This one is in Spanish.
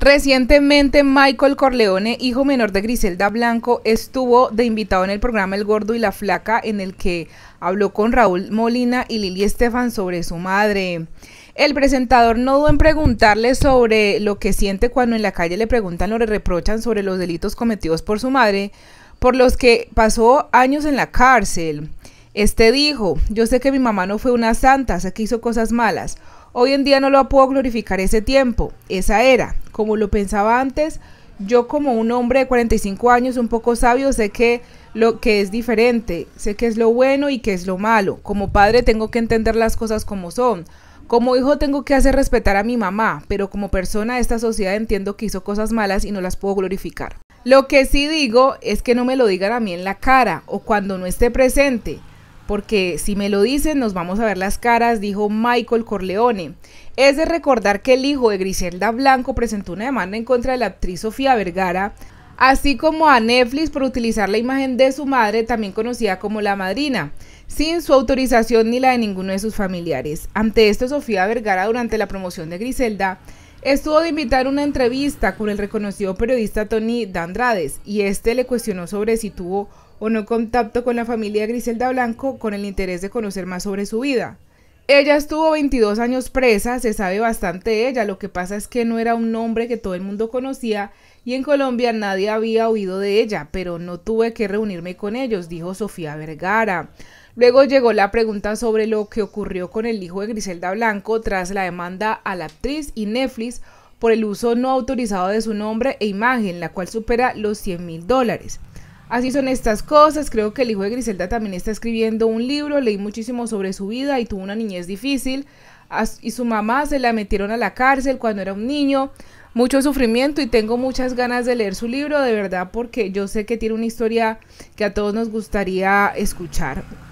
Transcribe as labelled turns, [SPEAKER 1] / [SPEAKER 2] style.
[SPEAKER 1] Recientemente, Michael Corleone, hijo menor de Griselda Blanco, estuvo de invitado en el programa El Gordo y la Flaca, en el que habló con Raúl Molina y Lili Estefan sobre su madre. El presentador no dudó en preguntarle sobre lo que siente cuando en la calle le preguntan o le reprochan sobre los delitos cometidos por su madre, por los que pasó años en la cárcel. Este dijo, yo sé que mi mamá no fue una santa, sé que hizo cosas malas. Hoy en día no lo puedo glorificar ese tiempo, esa era, como lo pensaba antes. Yo como un hombre de 45 años, un poco sabio, sé que lo que es diferente, sé que es lo bueno y que es lo malo. Como padre tengo que entender las cosas como son. Como hijo tengo que hacer respetar a mi mamá, pero como persona de esta sociedad entiendo que hizo cosas malas y no las puedo glorificar. Lo que sí digo es que no me lo digan a mí en la cara o cuando no esté presente porque si me lo dicen nos vamos a ver las caras, dijo Michael Corleone. Es de recordar que el hijo de Griselda Blanco presentó una demanda en contra de la actriz Sofía Vergara, así como a Netflix por utilizar la imagen de su madre, también conocida como la madrina, sin su autorización ni la de ninguno de sus familiares. Ante esto, Sofía Vergara, durante la promoción de Griselda, estuvo de invitar una entrevista con el reconocido periodista Tony Dandrades y este le cuestionó sobre si tuvo o no contacto con la familia Griselda Blanco con el interés de conocer más sobre su vida. Ella estuvo 22 años presa, se sabe bastante de ella, lo que pasa es que no era un nombre que todo el mundo conocía y en Colombia nadie había oído de ella, pero no tuve que reunirme con ellos, dijo Sofía Vergara. Luego llegó la pregunta sobre lo que ocurrió con el hijo de Griselda Blanco tras la demanda a la actriz y Netflix por el uso no autorizado de su nombre e imagen, la cual supera los 100 mil dólares. Así son estas cosas, creo que el hijo de Griselda también está escribiendo un libro, leí muchísimo sobre su vida y tuvo una niñez difícil y su mamá se la metieron a la cárcel cuando era un niño, mucho sufrimiento y tengo muchas ganas de leer su libro, de verdad, porque yo sé que tiene una historia que a todos nos gustaría escuchar.